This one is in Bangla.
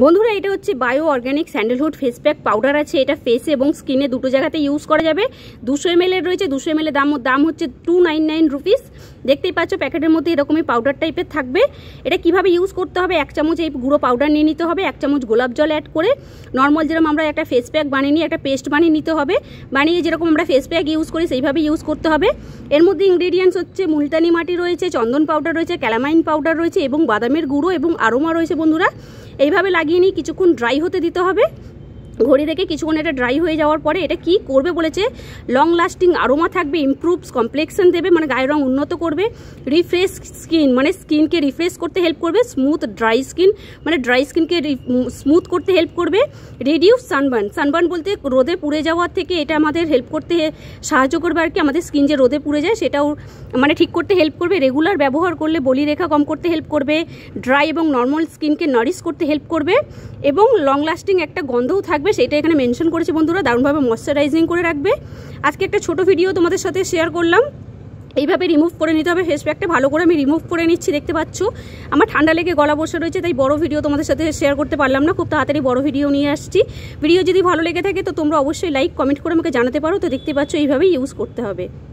বন্ধুরা এটা হচ্ছে bio organic sandalwood face pack powder আছে এটা ফেসে এবং স্কিনে দুটো জায়গাতে ইউজ করা যাবে দুশো এম রয়েছে দুশো এম দাম দাম হচ্ছে টু নাইন নাইন রুপিস দেখতেই পাচ্ছ প্যাকেটের মধ্যে এরকমই পাউডার টাইপের থাকবে এটা কিভাবে ইউজ করতে হবে এক চামচ এই গুঁড়ো পাউডার নিয়ে নিতে হবে এক চামচ গোলাপ জল অ্যাড করে নর্মাল যেরকম আমরা একটা ফেস প্যাক বানিয়ে নিই একটা পেস্ট বানিয়ে নিতে হবে বানিয়ে যেরকম আমরা ফেস প্যাক ইউজ করি সেইভাবে ইউজ করতে হবে এর মধ্যে ইনগ্রিডিয়েন্টস হচ্ছে মুলতানি মাটি রয়েছে চন্দন পাউডার রয়েছে ক্যালামাইন পাউডার রয়েছে এবং বাদামের গুঁড়ো এবং আরোমা রয়েছে বন্ধুরা এইভাবে লাগিয়ে নিই কিছুক্ষণ ড্রাই হতে দিতে হবে ঘড়ি দেখে কিছুক্ষণ এটা ড্রাই হয়ে যাওয়ার পরে এটা কি করবে বলেছে লং লাস্টিং আরোমা থাকবে ইম্প্রুভস কমপ্লেক্সন দেবে মানে গায়ের রং উন্নত করবে রিফ্রেশ স্কিন মানে স্কিনকে রিফ্রেশ করতে হেল্প করবে স্মুথ ড্রাই স্কিন মানে ড্রাই স্কিনকে স্মুথ করতে হেল্প করবে রিডিউস সানবার্ন সানবার্ন বলতে রোদে পুড়ে যাওয়ার থেকে এটা আমাদের হেল্প করতে সাহায্য করবে আর কি আমাদের স্কিন যে রোদে পুড়ে যায় সেটাও মানে ঠিক করতে হেল্প করবে রেগুলার ব্যবহার করলে বলি রেখা কম করতে হেল্প করবে ড্রাই এবং নর্মাল স্কিনকে নারিশ করতে হেল্প করবে এবং লং লাস্টিং একটা গন্ধও থাকবে রাখবে সেটা এখানে মেনশন করেছি বন্ধুরা দারুণভাবে ময়শ্চারাইজিং করে রাখবে আজকে একটা ছোট ভিডিও তোমাদের সাথে শেয়ার করলাম এইভাবে রিমুভ করে নিতে হবে ফেস প্যাকটা ভালো করে আমি রিমুভ করে নিচ্ছি দেখতে পাচ্ছ আমার ঠান্ডা লেগে গলা বসে রয়েছে তাই বড় ভিডিও তোমাদের সাথে শেয়ার করতে পারলাম না খুব তাড়াতাড়ি বড় ভিডিও নিয়ে আসছি ভিডিও যদি ভালো লেগে থাকে তো তোমরা অবশ্যই লাইক কমেন্ট করে আমাকে জানাতে পারো তো দেখতে পাচ্ছ এইভাবেই ইউজ করতে হবে